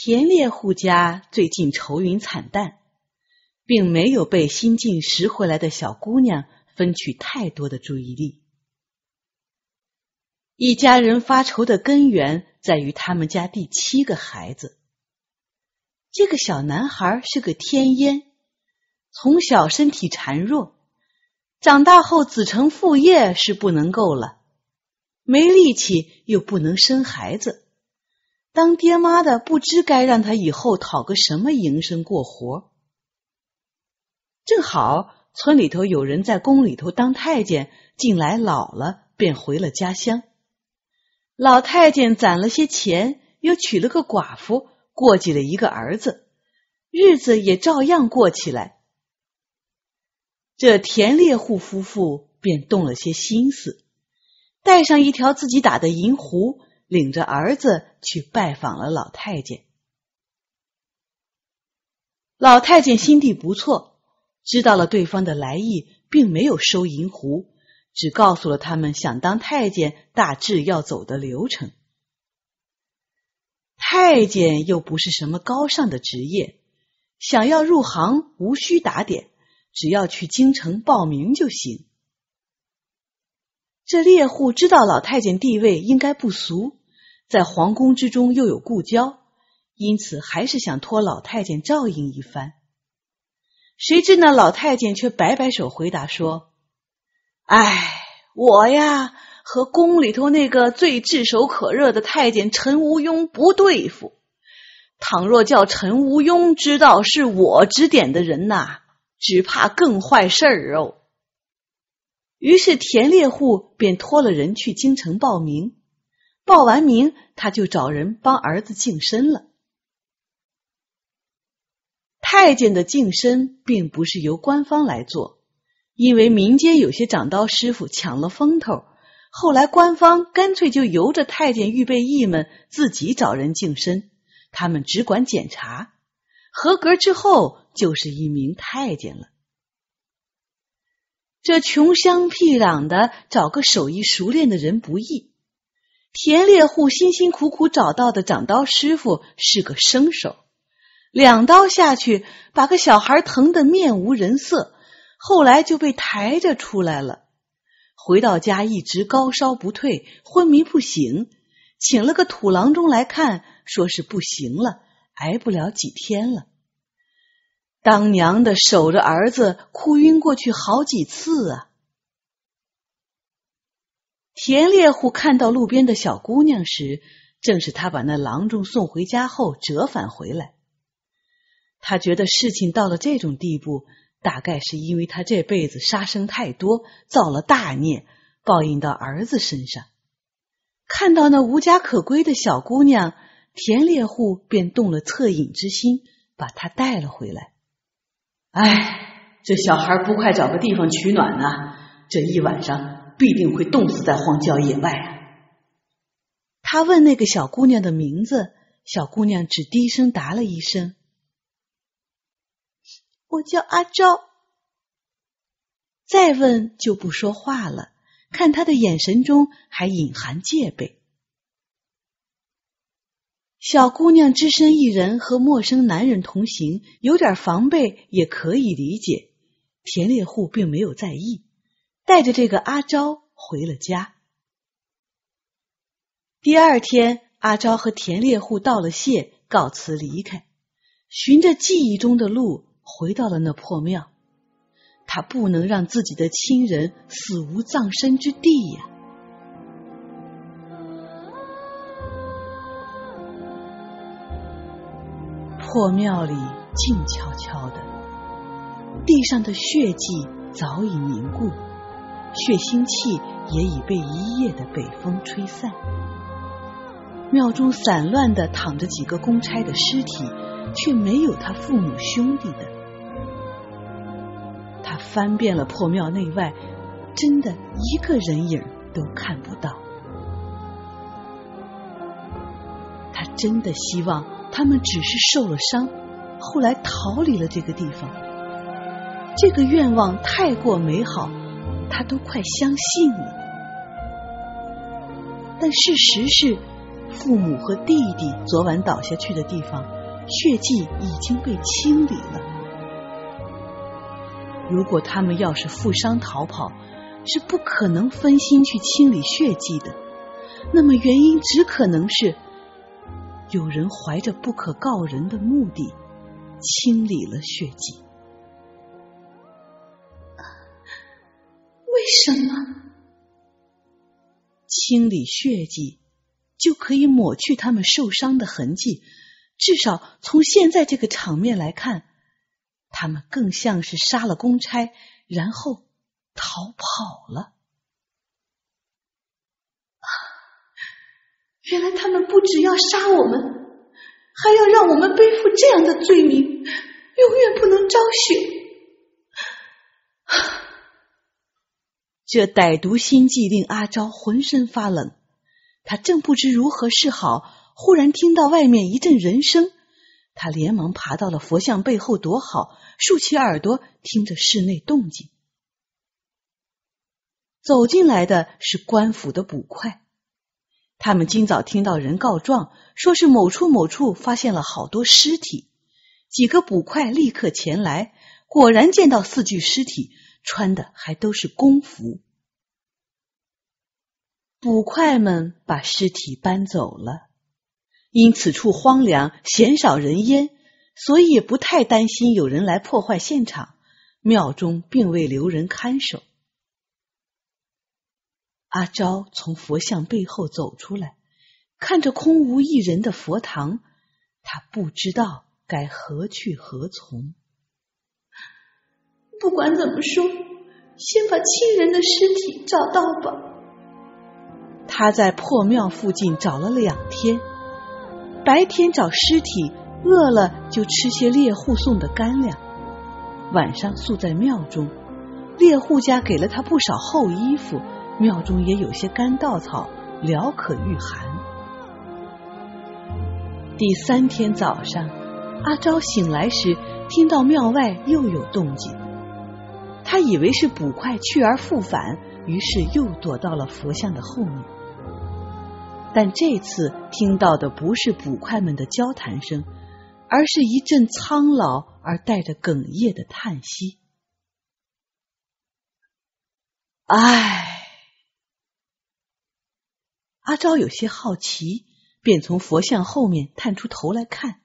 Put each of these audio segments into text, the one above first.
田猎户家最近愁云惨淡，并没有被新近拾回来的小姑娘分取太多的注意力。一家人发愁的根源在于他们家第七个孩子，这个小男孩是个天烟，从小身体孱弱，长大后子承父业是不能够了，没力气又不能生孩子。当爹妈的不知该让他以后讨个什么营生过活。正好村里头有人在宫里头当太监，近来老了，便回了家乡。老太监攒了些钱，又娶了个寡妇，过继了一个儿子，日子也照样过起来。这田猎户夫妇便动了些心思，带上一条自己打的银壶。领着儿子去拜访了老太监。老太监心地不错，知道了对方的来意，并没有收银壶，只告诉了他们想当太监大致要走的流程。太监又不是什么高尚的职业，想要入行无需打点，只要去京城报名就行。这猎户知道老太监地位应该不俗。在皇宫之中又有故交，因此还是想托老太监照应一番。谁知那老太监却摆摆手，回答说：“哎，我呀，和宫里头那个最炙手可热的太监陈无庸不对付。倘若叫陈无庸知道是我指点的人呐，只怕更坏事儿哦。”于是田猎户便托了人去京城报名。报完名，他就找人帮儿子净身了。太监的净身并不是由官方来做，因为民间有些长刀师傅抢了风头。后来官方干脆就由着太监预备役们自己找人净身，他们只管检查合格之后，就是一名太监了。这穷乡僻壤的，找个手艺熟练的人不易。田猎户辛辛苦苦找到的长刀师傅是个生手，两刀下去把个小孩疼得面无人色，后来就被抬着出来了。回到家一直高烧不退，昏迷不醒，请了个土郎中来看，说是不行了，挨不了几天了。当娘的守着儿子哭晕过去好几次啊。田猎户看到路边的小姑娘时，正是他把那郎中送回家后折返回来。他觉得事情到了这种地步，大概是因为他这辈子杀生太多，造了大孽，报应到儿子身上。看到那无家可归的小姑娘，田猎户便动了恻隐之心，把她带了回来。哎，这小孩不快找个地方取暖呢？这一晚上。必定会冻死在荒郊野外。他问那个小姑娘的名字，小姑娘只低声答了一声：“我叫阿昭。”再问就不说话了，看他的眼神中还隐含戒备。小姑娘只身一人和陌生男人同行，有点防备也可以理解。田猎户并没有在意。带着这个阿昭回了家。第二天，阿昭和田猎户道了谢，告辞离开，循着记忆中的路回到了那破庙。他不能让自己的亲人死无葬身之地呀！破庙里静悄悄的，地上的血迹早已凝固。血腥气也已被一夜的北风吹散。庙中散乱的躺着几个公差的尸体，却没有他父母兄弟的。他翻遍了破庙内外，真的一个人影都看不到。他真的希望他们只是受了伤，后来逃离了这个地方。这个愿望太过美好。他都快相信了，但事实是，父母和弟弟昨晚倒下去的地方，血迹已经被清理了。如果他们要是负伤逃跑，是不可能分心去清理血迹的。那么原因只可能是，有人怀着不可告人的目的清理了血迹。什么？清理血迹就可以抹去他们受伤的痕迹？至少从现在这个场面来看，他们更像是杀了公差，然后逃跑了。原来他们不止要杀我们，还要让我们背负这样的罪名，永远不能昭雪。这歹毒心计令阿昭浑身发冷，他正不知如何是好，忽然听到外面一阵人声，他连忙爬到了佛像背后躲好，竖起耳朵听着室内动静。走进来的是官府的捕快，他们今早听到人告状，说是某处某处发现了好多尸体，几个捕快立刻前来，果然见到四具尸体。穿的还都是工服，捕快们把尸体搬走了。因此处荒凉，鲜少人烟，所以也不太担心有人来破坏现场。庙中并未留人看守。阿昭从佛像背后走出来，看着空无一人的佛堂，他不知道该何去何从。不管怎么说，先把亲人的尸体找到吧。他在破庙附近找了两天，白天找尸体，饿了就吃些猎户送的干粮，晚上宿在庙中。猎户家给了他不少厚衣服，庙中也有些干稻草，聊可御寒。第三天早上，阿昭醒来时，听到庙外又有动静。他以为是捕快去而复返，于是又躲到了佛像的后面。但这次听到的不是捕快们的交谈声，而是一阵苍老而带着哽咽的叹息。唉，阿昭有些好奇，便从佛像后面探出头来看。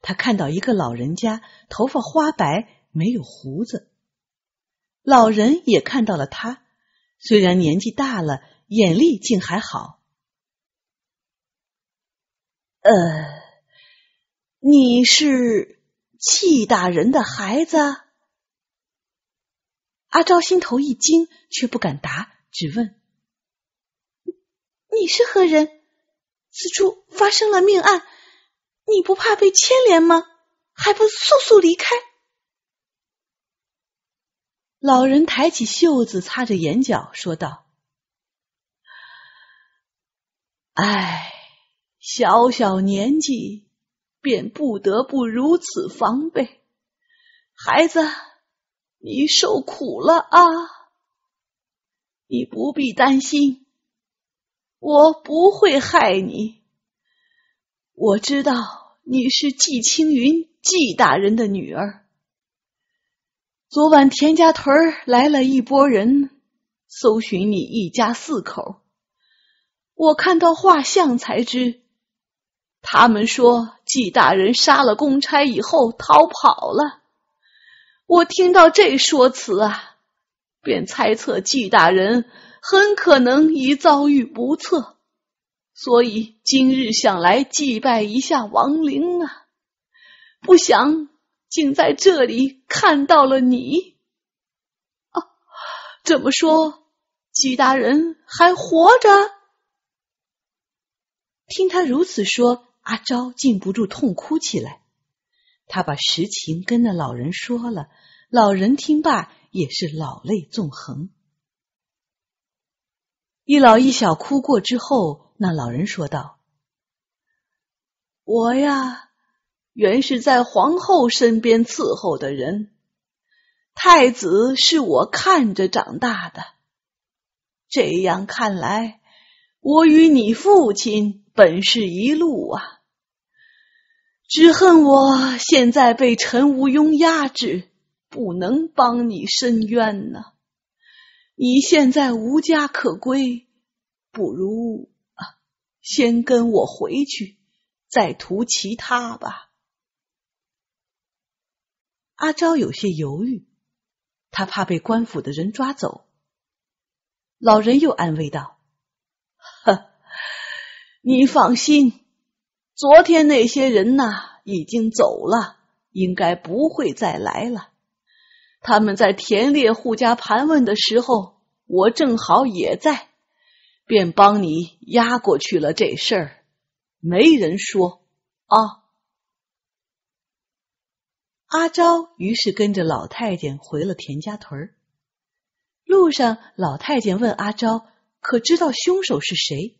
他看到一个老人家，头发花白，没有胡子。老人也看到了他，虽然年纪大了，眼力竟还好。呃，你是戚大人的孩子？阿昭心头一惊，却不敢答，只问：“你是何人？此处发生了命案，你不怕被牵连吗？还不速速离开！”老人抬起袖子擦着眼角，说道：“唉，小小年纪便不得不如此防备，孩子，你受苦了啊！你不必担心，我不会害你。我知道你是季青云季大人的女儿。”昨晚田家屯来了一波人，搜寻你一家四口。我看到画像才知，他们说纪大人杀了公差以后逃跑了。我听到这说辞啊，便猜测纪大人很可能已遭遇不测，所以今日想来祭拜一下亡灵啊，不想。竟在这里看到了你！啊，这么说，季大人还活着？听他如此说，阿昭禁不住痛哭起来。他把实情跟那老人说了，老人听罢也是老泪纵横。一老一小哭过之后，那老人说道：“我呀。”原是在皇后身边伺候的人，太子是我看着长大的。这样看来，我与你父亲本是一路啊。只恨我现在被陈无庸压制，不能帮你伸冤呢。你现在无家可归，不如先跟我回去，再图其他吧。阿昭有些犹豫，他怕被官府的人抓走。老人又安慰道：“呵，你放心，昨天那些人呐已经走了，应该不会再来了。他们在田猎户家盘问的时候，我正好也在，便帮你压过去了。这事儿没人说啊。”阿昭于是跟着老太监回了田家屯儿。路上，老太监问阿昭：“可知道凶手是谁？”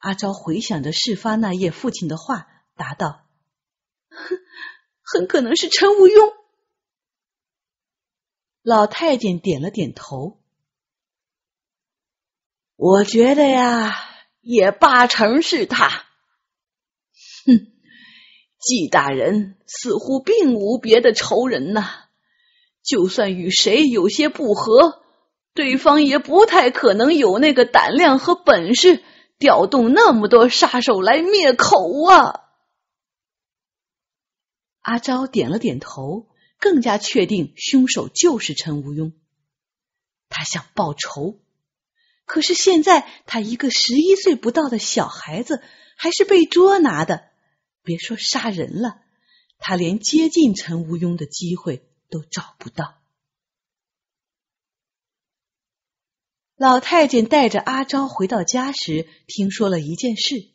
阿昭回想着事发那夜父亲的话，答道：“哼，很可能是陈无庸。”老太监点了点头：“我觉得呀，也八成是他。”哼。纪大人似乎并无别的仇人呐，就算与谁有些不和，对方也不太可能有那个胆量和本事调动那么多杀手来灭口啊。阿昭点了点头，更加确定凶手就是陈无庸。他想报仇，可是现在他一个十一岁不到的小孩子，还是被捉拿的。别说杀人了，他连接近陈无庸的机会都找不到。老太监带着阿昭回到家时，听说了一件事：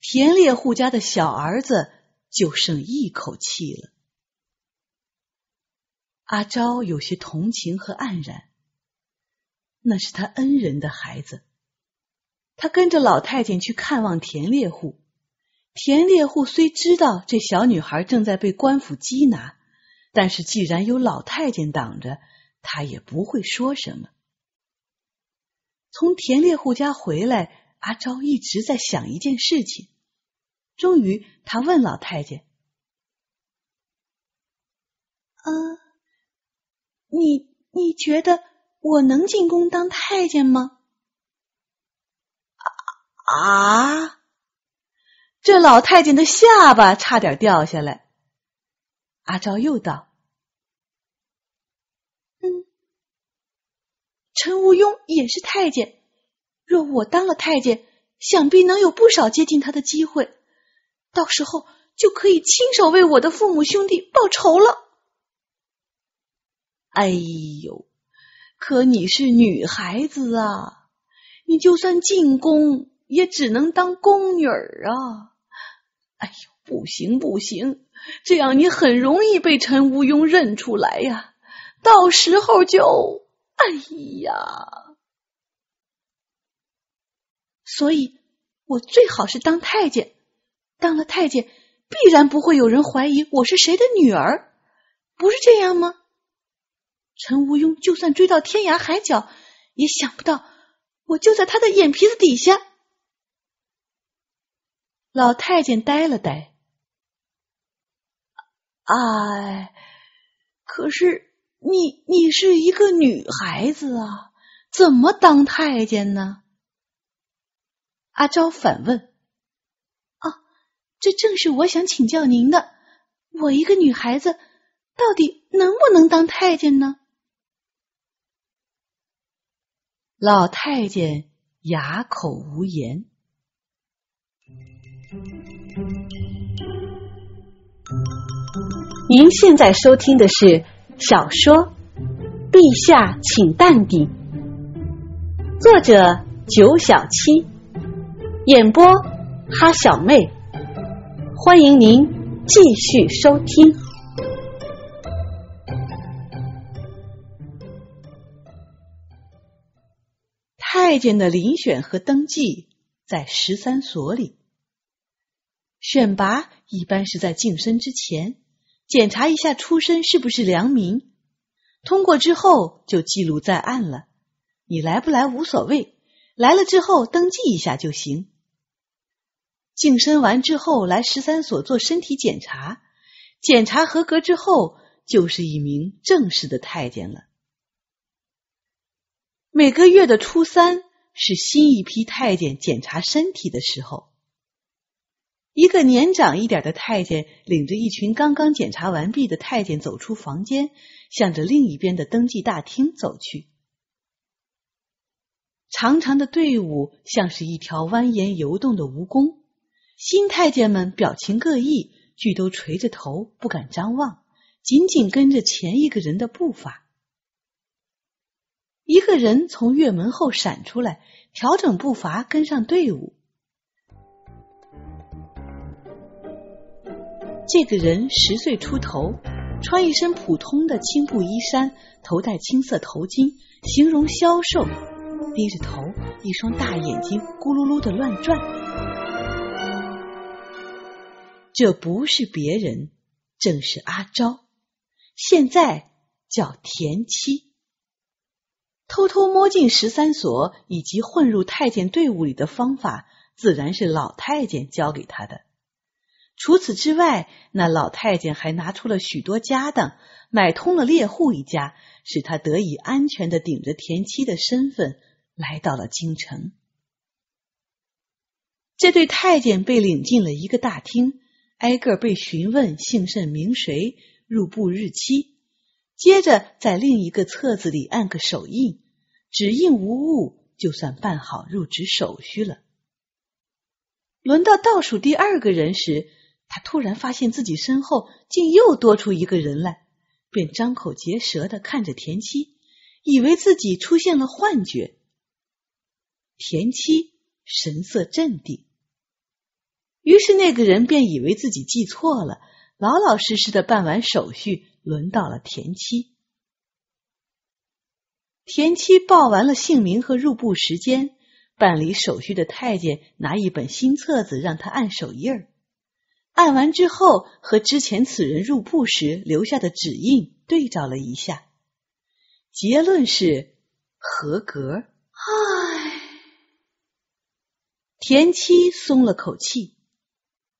田猎户家的小儿子就剩一口气了。阿昭有些同情和黯然，那是他恩人的孩子。他跟着老太监去看望田猎户。田猎户虽知道这小女孩正在被官府缉拿，但是既然有老太监挡着，他也不会说什么。从田猎户家回来，阿昭一直在想一件事情。终于，他问老太监：“啊，你你觉得我能进宫当太监吗？”啊？这老太监的下巴差点掉下来。阿昭又道：“嗯，陈无庸也是太监，若我当了太监，想必能有不少接近他的机会，到时候就可以亲手为我的父母兄弟报仇了。”哎呦，可你是女孩子啊，你就算进宫，也只能当宫女啊。哎呦，不行不行，这样你很容易被陈无庸认出来呀，到时候就……哎呀，所以我最好是当太监，当了太监必然不会有人怀疑我是谁的女儿，不是这样吗？陈无庸就算追到天涯海角，也想不到我就在他的眼皮子底下。老太监呆了呆，哎，可是你你是一个女孩子啊，怎么当太监呢？阿昭反问，啊，这正是我想请教您的，我一个女孩子，到底能不能当太监呢？老太监哑口无言。您现在收听的是小说《陛下请淡定》，作者九小七，演播哈小妹。欢迎您继续收听。太监的遴选和登记在十三所里。选拔一般是在晋升之前，检查一下出身是不是良民。通过之后就记录在案了。你来不来无所谓，来了之后登记一下就行。晋升完之后来十三所做身体检查，检查合格之后就是一名正式的太监了。每个月的初三是新一批太监检查身体的时候。一个年长一点的太监领着一群刚刚检查完毕的太监走出房间，向着另一边的登记大厅走去。长长的队伍像是一条蜿蜒游动的蜈蚣，新太监们表情各异，俱都垂着头，不敢张望，紧紧跟着前一个人的步伐。一个人从月门后闪出来，调整步伐，跟上队伍。这个人十岁出头，穿一身普通的青布衣衫，头戴青色头巾，形容消瘦，低着头，一双大眼睛咕噜噜的乱转。这不是别人，正是阿昭，现在叫田七。偷偷摸进十三所以及混入太监队伍里的方法，自然是老太监教给他的。除此之外，那老太监还拿出了许多家当，买通了猎户一家，使他得以安全的顶着田七的身份来到了京城。这对太监被领进了一个大厅，挨个被询问姓甚名谁、入部日期，接着在另一个册子里按个手印，指印无误就算办好入职手续了。轮到倒数第二个人时，他突然发现自己身后竟又多出一个人来，便张口结舌的看着田七，以为自己出现了幻觉。田七神色镇定，于是那个人便以为自己记错了，老老实实的办完手续，轮到了田七。田七报完了姓名和入部时间，办理手续的太监拿一本新册子让他按手印儿。按完之后，和之前此人入铺时留下的指印对照了一下，结论是合格。唉，田七松了口气，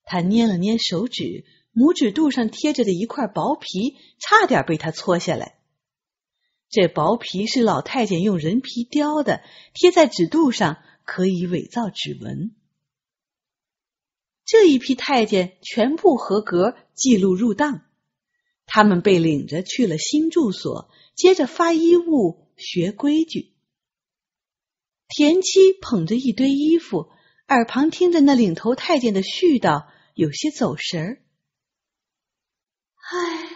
他捏了捏手指，拇指肚上贴着的一块薄皮差点被他搓下来。这薄皮是老太监用人皮雕的，贴在指肚上可以伪造指纹。这一批太监全部合格，记录入档。他们被领着去了新住所，接着发衣物、学规矩。田七捧着一堆衣服，耳旁听着那领头太监的絮叨，有些走神儿。唉，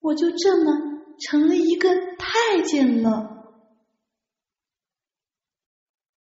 我就这么成了一个太监了。